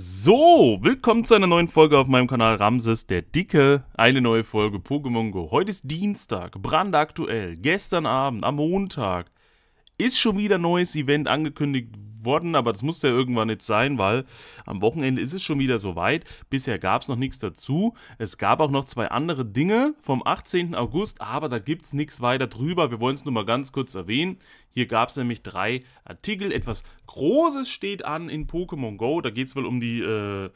So, willkommen zu einer neuen Folge auf meinem Kanal Ramses der Dicke. Eine neue Folge Pokémon Go. Heute ist Dienstag, brandaktuell. Gestern Abend, am Montag, ist schon wieder ein neues Event angekündigt worden, aber das muss ja irgendwann jetzt sein, weil am Wochenende ist es schon wieder soweit. Bisher gab es noch nichts dazu. Es gab auch noch zwei andere Dinge vom 18. August, aber da gibt es nichts weiter drüber. Wir wollen es nur mal ganz kurz erwähnen. Hier gab es nämlich drei Artikel. Etwas Großes steht an in Pokémon Go. Da geht es wohl um die äh,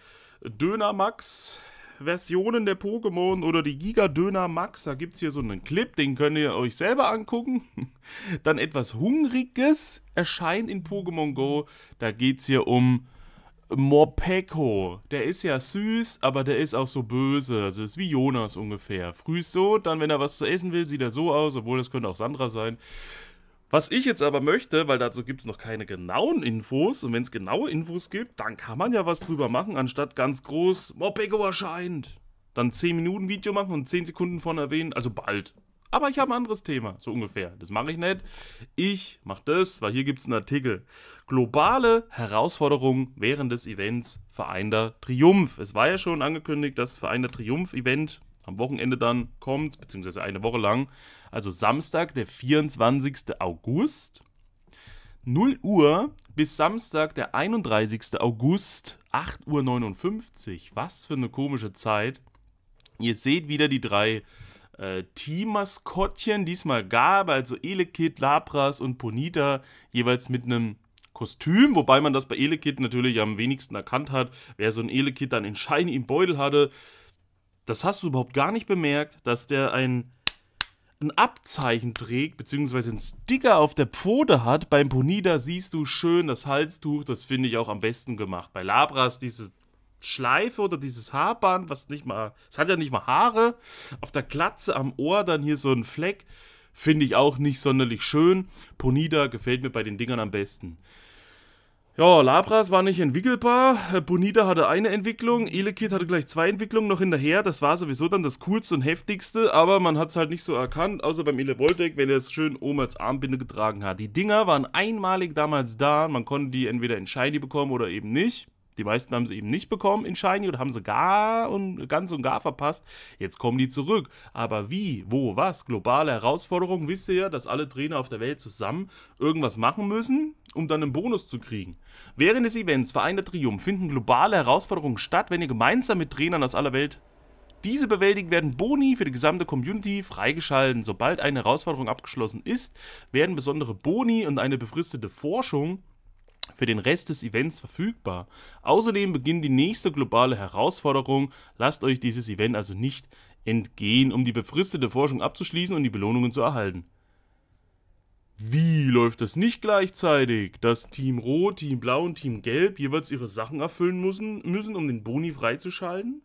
Dönermax. Versionen der Pokémon oder die Gigadöner Max. Da gibt es hier so einen Clip, den könnt ihr euch selber angucken. Dann etwas Hungriges erscheint in Pokémon Go. Da geht es hier um Morpeko. Der ist ja süß, aber der ist auch so böse. Also ist wie Jonas ungefähr. Früh so, dann wenn er was zu essen will, sieht er so aus, obwohl das könnte auch Sandra sein. Was ich jetzt aber möchte, weil dazu gibt es noch keine genauen Infos, und wenn es genaue Infos gibt, dann kann man ja was drüber machen, anstatt ganz groß, Mopego oh, erscheint. Dann 10 Minuten Video machen und 10 Sekunden von erwähnen, also bald. Aber ich habe ein anderes Thema, so ungefähr. Das mache ich nicht. Ich mache das, weil hier gibt es einen Artikel. Globale Herausforderungen während des Events Vereinter Triumph. Es war ja schon angekündigt, das Vereinter Triumph-Event am Wochenende dann kommt, beziehungsweise eine Woche lang. Also Samstag, der 24. August, 0 Uhr bis Samstag, der 31. August, 8.59 Uhr. Was für eine komische Zeit. Ihr seht wieder die drei äh, Team-Maskottchen, diesmal gab, also Elekid, Labras und Ponita, jeweils mit einem Kostüm, wobei man das bei Elekid natürlich am wenigsten erkannt hat. Wer so ein Elekid dann in Shiny im Beutel hatte, das hast du überhaupt gar nicht bemerkt, dass der ein, ein Abzeichen trägt, beziehungsweise ein Sticker auf der Pfote hat. Beim Ponida siehst du schön das Halstuch, das finde ich auch am besten gemacht. Bei Labras diese Schleife oder dieses Haarband, was nicht mal, es hat ja nicht mal Haare, auf der Glatze am Ohr dann hier so ein Fleck, finde ich auch nicht sonderlich schön. Ponida gefällt mir bei den Dingern am besten. Ja, Labras war nicht entwickelbar. Äh, Bonita hatte eine Entwicklung. Elekid hatte gleich zwei Entwicklungen noch hinterher. Das war sowieso dann das coolste und heftigste, aber man hat es halt nicht so erkannt, außer beim Elevoltec, wenn er es schön oben als Armbinde getragen hat. Die Dinger waren einmalig damals da. Man konnte die entweder in Shiny bekommen oder eben nicht. Die meisten haben sie eben nicht bekommen in Shiny oder haben sie gar und ganz und gar verpasst. Jetzt kommen die zurück. Aber wie, wo, was? Globale Herausforderung. Wisst ihr ja, dass alle Trainer auf der Welt zusammen irgendwas machen müssen, um dann einen Bonus zu kriegen. Während des Events Verein der Triumph finden globale Herausforderungen statt, wenn ihr gemeinsam mit Trainern aus aller Welt diese bewältigt werden Boni für die gesamte Community freigeschalten. Sobald eine Herausforderung abgeschlossen ist, werden besondere Boni und eine befristete Forschung für den Rest des Events verfügbar. Außerdem beginnt die nächste globale Herausforderung. Lasst euch dieses Event also nicht entgehen, um die befristete Forschung abzuschließen und die Belohnungen zu erhalten. Wie läuft das nicht gleichzeitig, dass Team Rot, Team Blau und Team Gelb jeweils ihre Sachen erfüllen müssen, müssen um den Boni freizuschalten?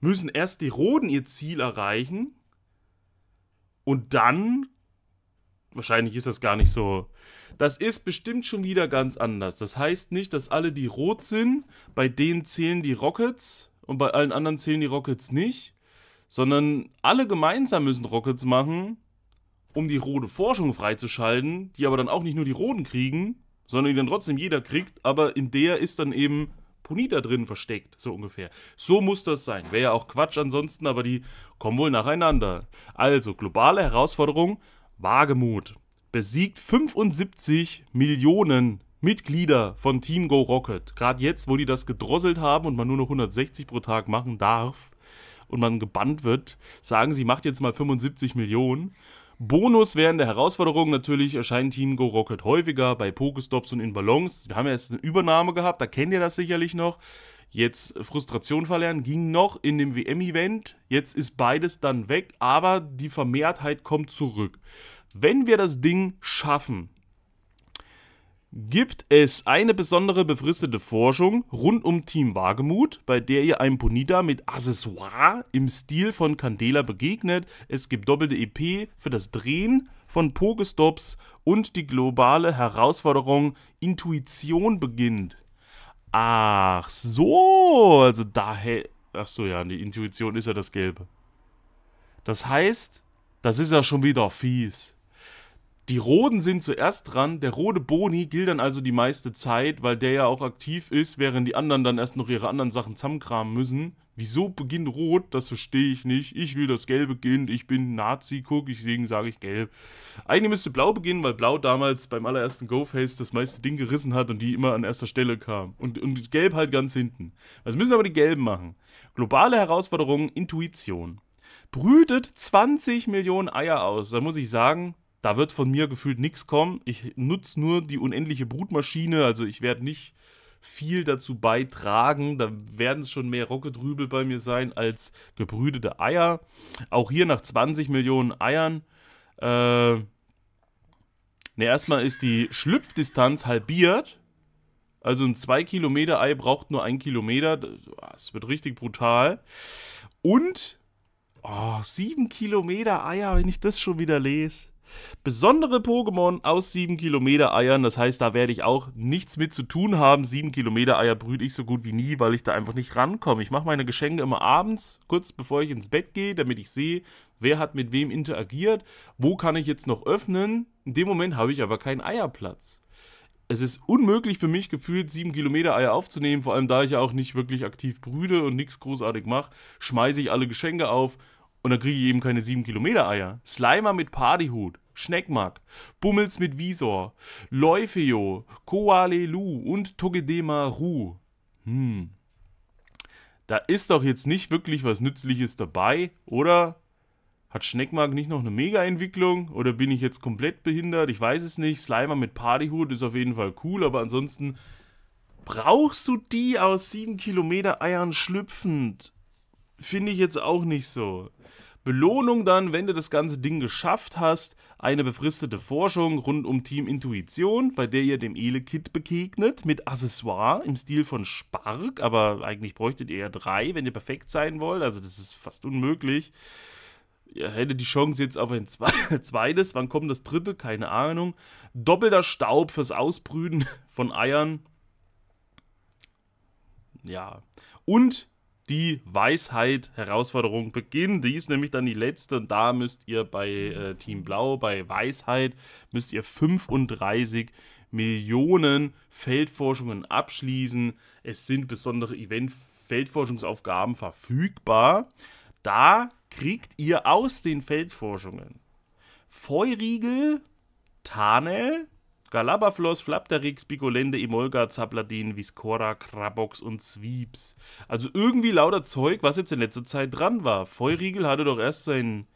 Müssen erst die Roten ihr Ziel erreichen und dann wahrscheinlich ist das gar nicht so. Das ist bestimmt schon wieder ganz anders. Das heißt nicht, dass alle, die rot sind, bei denen zählen die Rockets und bei allen anderen zählen die Rockets nicht, sondern alle gemeinsam müssen Rockets machen, um die rote Forschung freizuschalten, die aber dann auch nicht nur die roten kriegen, sondern die dann trotzdem jeder kriegt, aber in der ist dann eben Punita drin versteckt, so ungefähr. So muss das sein. Wäre ja auch Quatsch ansonsten, aber die kommen wohl nacheinander. Also, globale Herausforderung, Wagemut besiegt 75 Millionen Mitglieder von Team Go Rocket. Gerade jetzt, wo die das gedrosselt haben und man nur noch 160 pro Tag machen darf und man gebannt wird, sagen sie, macht jetzt mal 75 Millionen. Bonus während der Herausforderung natürlich erscheint Team Go Rocket häufiger bei Pokestops und in Ballons. Wir haben ja jetzt eine Übernahme gehabt, da kennt ihr das sicherlich noch. Jetzt Frustration verlernen ging noch in dem WM-Event. Jetzt ist beides dann weg, aber die Vermehrtheit kommt zurück. Wenn wir das Ding schaffen, gibt es eine besondere befristete Forschung rund um Team Wagemut, bei der ihr einem Bonita mit Accessoire im Stil von Candela begegnet. Es gibt doppelte EP für das Drehen von Pokestops und die globale Herausforderung Intuition beginnt. Ach so, also daher. Ach so, ja, die Intuition ist ja das Gelbe. Das heißt, das ist ja schon wieder fies. Die Roden sind zuerst dran. Der rote Boni gilt dann also die meiste Zeit, weil der ja auch aktiv ist, während die anderen dann erst noch ihre anderen Sachen zusammenkramen müssen. Wieso beginnt rot? Das verstehe ich nicht. Ich will dass gelb beginnt. Ich bin Nazi, guck, ich deswegen sage ich gelb. Eigentlich müsste blau beginnen, weil blau damals beim allerersten Go-Face das meiste Ding gerissen hat und die immer an erster Stelle kam. Und, und gelb halt ganz hinten. Was also müssen aber die gelben machen? Globale Herausforderung, Intuition. Brütet 20 Millionen Eier aus. Da muss ich sagen, da wird von mir gefühlt nichts kommen. Ich nutze nur die unendliche Brutmaschine, also ich werde nicht viel dazu beitragen. Da werden es schon mehr Rocketrübel bei mir sein als gebrütete Eier. Auch hier nach 20 Millionen Eiern. Äh, ne, erstmal ist die Schlüpfdistanz halbiert. Also ein 2 Kilometer Ei braucht nur ein Kilometer. Das wird richtig brutal. Und oh, 7 Kilometer Eier, wenn ich das schon wieder lese besondere Pokémon aus 7 Kilometer Eiern. Das heißt, da werde ich auch nichts mit zu tun haben. 7 Kilometer Eier brüte ich so gut wie nie, weil ich da einfach nicht rankomme. Ich mache meine Geschenke immer abends, kurz bevor ich ins Bett gehe, damit ich sehe, wer hat mit wem interagiert, wo kann ich jetzt noch öffnen. In dem Moment habe ich aber keinen Eierplatz es ist unmöglich für mich gefühlt, 7 Kilometer Eier aufzunehmen, vor allem da ich ja auch nicht wirklich aktiv brüde und nichts großartig mache, schmeiße ich alle Geschenke auf und dann kriege ich eben keine 7 Kilometer Eier. Slimer mit Partyhut. Schneckmark, Bummels mit Visor, Läufeo, Koalelu und Togedema Ru. Hm. Da ist doch jetzt nicht wirklich was Nützliches dabei, oder? Hat Schneckmark nicht noch eine Mega-Entwicklung? Oder bin ich jetzt komplett behindert? Ich weiß es nicht. Slimer mit Partyhut ist auf jeden Fall cool, aber ansonsten brauchst du die aus 7 Kilometer Eiern schlüpfend? Finde ich jetzt auch nicht so. Belohnung dann, wenn du das ganze Ding geschafft hast, eine befristete Forschung rund um Team Intuition, bei der ihr dem Ele-Kit begegnet, mit Accessoire im Stil von Spark, aber eigentlich bräuchtet ihr ja drei, wenn ihr perfekt sein wollt, also das ist fast unmöglich. Ihr hättet die Chance jetzt auf ein zweites, wann kommt das dritte, keine Ahnung. Doppelter Staub fürs Ausbrüten von Eiern. Ja. Und die Weisheit-Herausforderung beginnen. Die ist nämlich dann die letzte und da müsst ihr bei äh, Team Blau, bei Weisheit, müsst ihr 35 Millionen Feldforschungen abschließen. Es sind besondere Event-Feldforschungsaufgaben verfügbar. Da kriegt ihr aus den Feldforschungen Feurigel, Tarnel, Galabafloss, Flapterix, Bigolende, Emolga, Zapladin, Viscora, Krabox und Sweeps. Also irgendwie lauter Zeug, was jetzt in letzter Zeit dran war. Feuriegel hatte doch erst sein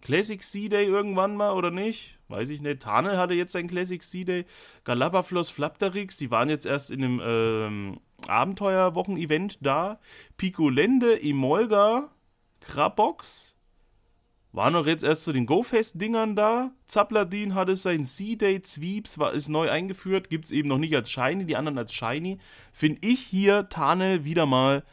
Classic Sea day irgendwann mal, oder nicht? Weiß ich nicht. Tanel hatte jetzt sein Classic Sea day Galabafloss, Flapterix, die waren jetzt erst in einem ähm, Abenteuerwochen-Event da. Picolende, Emolga, Krabox, waren doch jetzt erst zu so den gofest dingern da. Zapladin hatte sein C-Day, Zwiebs ist neu eingeführt, gibt es eben noch nicht als Shiny, die anderen als Shiny. Finde ich hier Tarnel wieder mal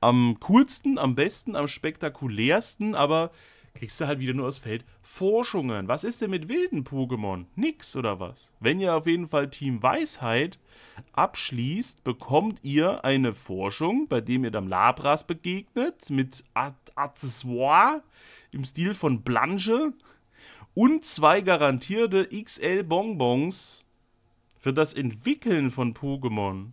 am coolsten, am besten, am spektakulärsten, aber kriegst du halt wieder nur aus Feld Forschungen. Was ist denn mit wilden Pokémon? Nix oder was? Wenn ihr auf jeden Fall Team Weisheit abschließt, bekommt ihr eine Forschung, bei dem ihr dem Labras begegnet mit Accessoire im Stil von Blanche und zwei garantierte XL-Bonbons für das Entwickeln von Pokémon.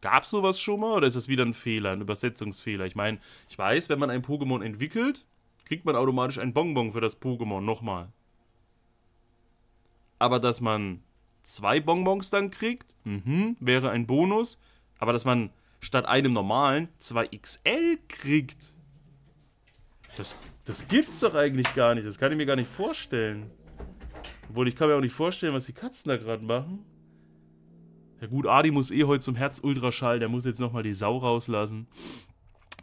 Gab es sowas schon mal oder ist das wieder ein Fehler, ein Übersetzungsfehler? Ich meine, ich weiß, wenn man ein Pokémon entwickelt, kriegt man automatisch ein Bonbon für das Pokémon nochmal. Aber dass man zwei Bonbons dann kriegt, mh, wäre ein Bonus. Aber dass man statt einem normalen zwei XL kriegt, das, das gibt's doch eigentlich gar nicht. Das kann ich mir gar nicht vorstellen. Obwohl, ich kann mir auch nicht vorstellen, was die Katzen da gerade machen. Ja gut, Adi muss eh heute zum Herz-Ultraschall. Der muss jetzt nochmal die Sau rauslassen.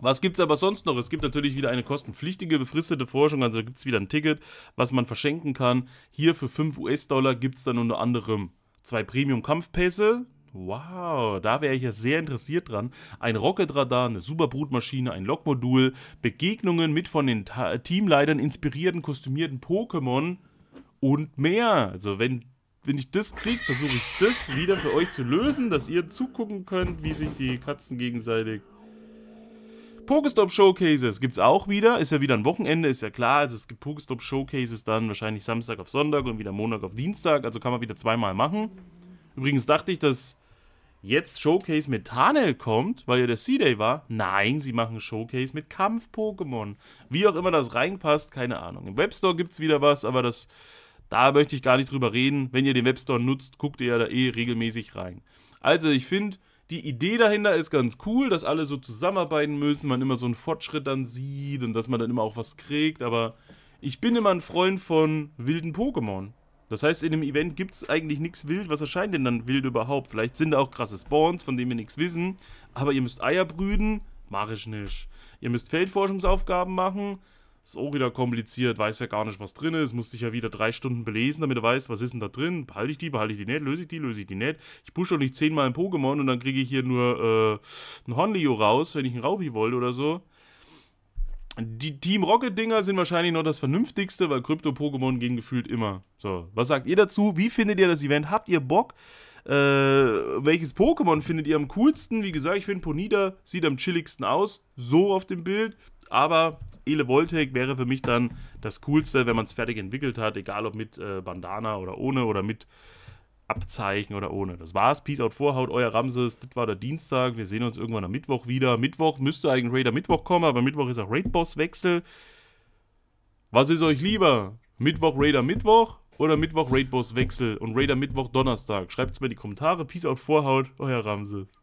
Was gibt es aber sonst noch? Es gibt natürlich wieder eine kostenpflichtige, befristete Forschung, also gibt es wieder ein Ticket, was man verschenken kann. Hier für 5 US-Dollar gibt es dann unter anderem zwei Premium-Kampfpässe, Wow, da wäre ich ja sehr interessiert dran. Ein Rocketradar, eine Superbrutmaschine, ein Lokmodul, Begegnungen mit von den Ta Teamleitern inspirierten, kostümierten Pokémon und mehr. Also wenn, wenn ich das kriege, versuche ich das wieder für euch zu lösen, dass ihr zugucken könnt, wie sich die Katzen gegenseitig... Pokestop Showcases gibt es auch wieder. Ist ja wieder ein Wochenende, ist ja klar. Also es gibt Pokestop Showcases dann wahrscheinlich Samstag auf Sonntag und wieder Montag auf Dienstag. Also kann man wieder zweimal machen. Übrigens dachte ich, dass jetzt Showcase mit Tanel kommt, weil ja der C-Day war. Nein, sie machen Showcase mit Kampf-Pokémon. Wie auch immer das reinpasst, keine Ahnung. Im Webstore gibt es wieder was, aber das, da möchte ich gar nicht drüber reden. Wenn ihr den Webstore nutzt, guckt ihr ja da eh regelmäßig rein. Also ich finde, die Idee dahinter ist ganz cool, dass alle so zusammenarbeiten müssen, man immer so einen Fortschritt dann sieht und dass man dann immer auch was kriegt, aber ich bin immer ein Freund von wilden Pokémon. Das heißt, in dem Event gibt es eigentlich nichts wild. Was erscheint denn dann wild überhaupt? Vielleicht sind da auch krasse Spawns, von denen wir nichts wissen. Aber ihr müsst Eier brüten, mache ich nicht. Ihr müsst Feldforschungsaufgaben machen. Ist auch wieder kompliziert, weiß ja gar nicht, was drin ist. Muss sich ja wieder drei Stunden belesen, damit er weiß, was ist denn da drin. Behalte ich die, behalte ich die nicht, löse ich die, löse ich die nicht. Ich pushe doch nicht zehnmal ein Pokémon und dann kriege ich hier nur äh, ein Hornleo raus, wenn ich einen Raupi wollte oder so. Die Team Rocket-Dinger sind wahrscheinlich noch das Vernünftigste, weil Krypto-Pokémon gehen gefühlt immer. So, was sagt ihr dazu? Wie findet ihr das Event? Habt ihr Bock? Äh, welches Pokémon findet ihr am coolsten? Wie gesagt, ich finde Ponida sieht am chilligsten aus, so auf dem Bild. Aber Elevoltaic wäre für mich dann das Coolste, wenn man es fertig entwickelt hat, egal ob mit äh, Bandana oder ohne oder mit Abzeichen oder ohne. Das war's. Peace out, Vorhaut, euer Ramses. Das war der Dienstag. Wir sehen uns irgendwann am Mittwoch wieder. Mittwoch müsste eigentlich Raider Mittwoch kommen, aber Mittwoch ist auch Raid-Boss-Wechsel. Was ist euch lieber? Mittwoch Raider Mittwoch oder Mittwoch Raid-Boss-Wechsel und Raider Mittwoch Donnerstag? Schreibt es mir in die Kommentare. Peace out, Vorhaut, euer Ramses.